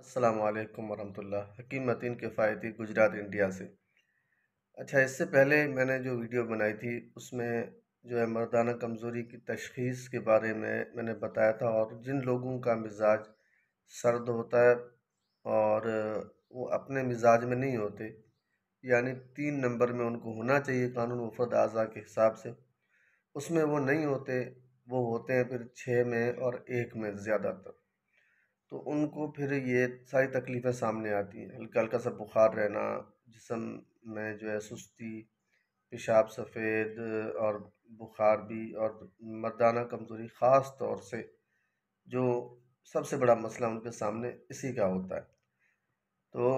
अस्सलाम वालेकुम वरहमतुल्लाह हकीम मतीन किफ़ायती गुजरात इंडिया से अच्छा इससे पहले मैंने जो वीडियो बनाई थी उसमें जो है मर्दाना कमज़ोरी की तशखीस के बारे में मैंने बताया था और जिन लोगों का मिजाज सर्द होता है और वो अपने मिजाज में नहीं होते यानी तीन नंबर में उनको होना चाहिए कानून वफद आज़ा के हिसाब से उसमें वो नहीं होते वो होते हैं फिर छः में और एक में ज़्यादातर तो उनको फिर ये सारी तकलीफ़ें सामने आती हैं हल्का हल्का सा बुखार रहना जिसम में जो है सुस्ती पेशाब सफ़ेद और बुखार भी और मर्दाना कमज़ोरी ख़ास तौर से जो सबसे बड़ा मसला उनके सामने इसी का होता है तो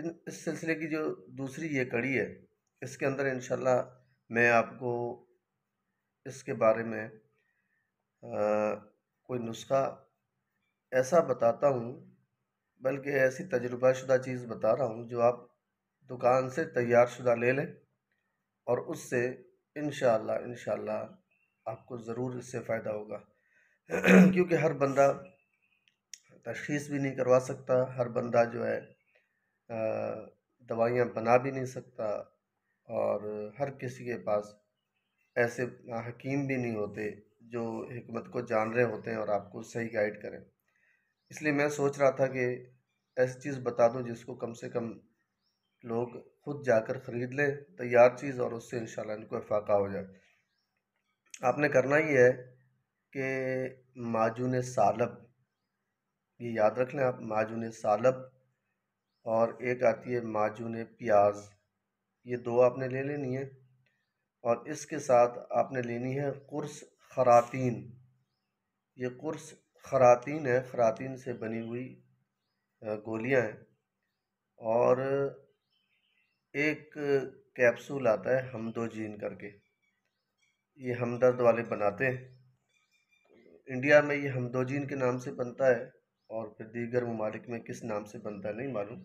इन इस सिलसिले की जो दूसरी ये कड़ी है इसके अंदर इन मैं आपको इसके बारे में आ, कोई नुस्खा ऐसा बताता हूँ बल्कि ऐसी तजुर्बाशुदा चीज़ बता रहा हूँ जो आप दुकान से तैयार शुदा ले लें और उससे इन इन आपको ज़रूर इससे फ़ायदा होगा क्योंकि हर बंदा तशीस भी नहीं करवा सकता हर बंदा जो है दवाइयाँ बना भी नहीं सकता और हर किसी के पास ऐसे हकीम भी नहीं होते जो हमत को जान रहे होते हैं और आपको सही गाइड करें इसलिए मैं सोच रहा था कि ऐसी चीज़ बता दूँ जिसको कम से कम लोग खुद जाकर ख़रीद लें तैयार चीज़ और उससे इन इनको अफाका हो जाए आपने करना ही है कि माजून सालब ये याद रख लें आप माजून सालब और एक आती है माजून प्याज ये दो आपने ले लेनी है और इसके साथ आपने लेनी है कुर्स खरातीन ये कुर्स ख़रातीन है ख़रातीन से बनी हुई गोलियां हैं और एक कैप्सूल आता है हमदोजीन करके ये हमदर्द वाले बनाते हैं इंडिया में ये हमदोजीन के नाम से बनता है और फिर दीगर ममालिक में किस नाम से बनता है नहीं मालूम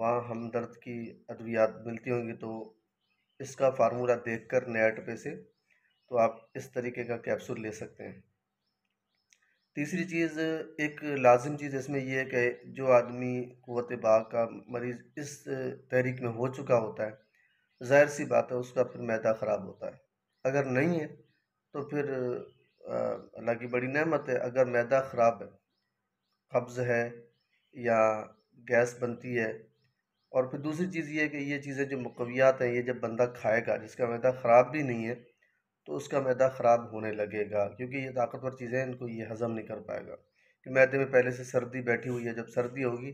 वहाँ हमदर्द की अद्वियात मिलती होंगी तो इसका फार्मूला देखकर नेट पे से तो आप इस तरीके का कैप्सूल ले सकते हैं तीसरी चीज़ एक लाजिम चीज़ इसमें यह है कि जो आदमी क़वत बाग का मरीज़ इस तहरीक में हो चुका होता है ज़ाहिर सी बात है उसका फिर मैदा ख़राब होता है अगर नहीं है तो फिर अल्लाह की बड़ी नहमत है अगर मैदा ख़राब है कब्ज़ है या गैस बनती है और फिर दूसरी चीज़ ये है कि ये चीज़ें जो मकवियात हैं ये जब बंदा खाएगा जिसका मैदा ख़राब भी नहीं है तो उसका मैदा ख़राब होने लगेगा क्योंकि ये ताकतवर चीज़ें इनको ये हज़म नहीं कर पाएगा कि मैदे में पहले से सर्दी बैठी हुई है जब सर्दी होगी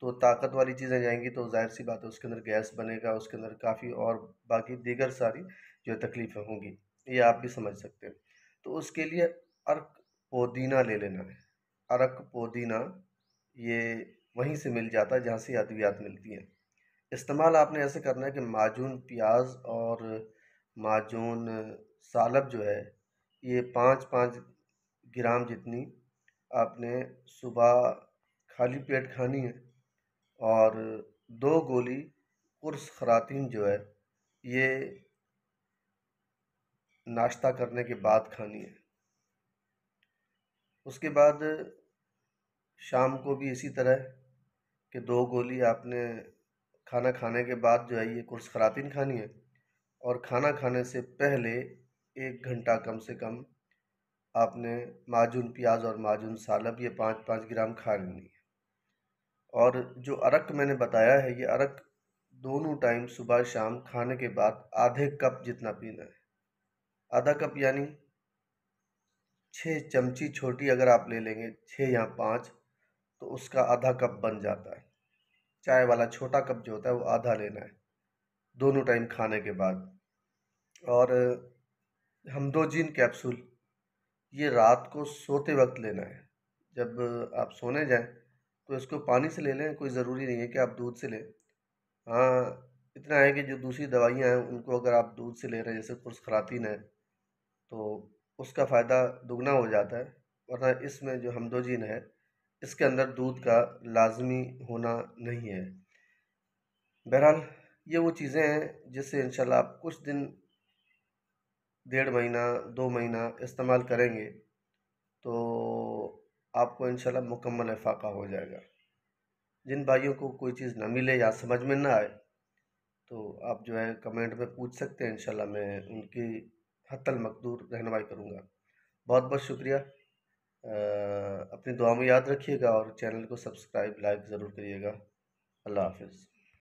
तो ताकत वाली चीज़ें जाएंगी तो जाहिर सी बात है उसके अंदर गैस बनेगा उसके अंदर काफ़ी और बाकी दीगर सारी जो तकलीफ़ें होंगी ये आप भी समझ सकते हैं तो उसके लिए अर्क पुदीना ले लेना है अर्क पुदीना ये वहीं से मिल जाता है जहाँ से अद्वियात मिलती हैं इस्तेमाल आपने ऐसे करना है कि माजून प्याज और माजून सालब जो है ये पाँच पाँच ग्राम जितनी आपने सुबह खाली पेट खानी है और दो गोली कुर्स खरातीन जो है ये नाश्ता करने के बाद खानी है उसके बाद शाम को भी इसी तरह कि दो गोली आपने खाना खाने के बाद जो है ये कुर्स खरातीन खानी है और खाना खाने से पहले एक घंटा कम से कम आपने माजून प्याज और माजून सालब ये पाँच पाँच ग्राम खा लेनी है और जो अरक मैंने बताया है ये अरक दोनों टाइम सुबह शाम खाने के बाद आधे कप जितना पीना है आधा कप यानी छः चमची छोटी अगर आप ले लेंगे छः या पाँच तो उसका आधा कप बन जाता है चाय वाला छोटा कप जो होता है वो आधा लेना है दोनों टाइम खाने के बाद और हमदोजीन कैप्सूल ये रात को सोते वक्त लेना है जब आप सोने जाएं तो इसको पानी से ले लें कोई ज़रूरी नहीं है कि आप दूध से लें हाँ इतना है कि जो दूसरी दवाइयाँ हैं उनको अगर आप दूध से ले रहे हैं जैसे खरातीन है तो उसका फ़ायदा दुगना हो जाता है वरना इसमें जो हमदोजीन है इसके अंदर दूध का लाजमी होना नहीं है बहरहाल ये वो चीज़ें हैं जिससे इन आप कुछ दिन डेढ़ महीना दो महीना इस्तेमाल करेंगे तो आपको इंशाल्लाह मुकम्मल अफाका हो जाएगा जिन भाइयों को कोई चीज़ ना मिले या समझ में ना आए तो आप जो है कमेंट में पूछ सकते हैं इंशाल्लाह मैं उनकी हतल मकदूर रहनमाई करूँगा बहुत बहुत शुक्रिया अपनी दुआ में याद रखिएगा और चैनल को सब्सक्राइब लाइक ज़रूर करिएगा अल्लाह हाफिज़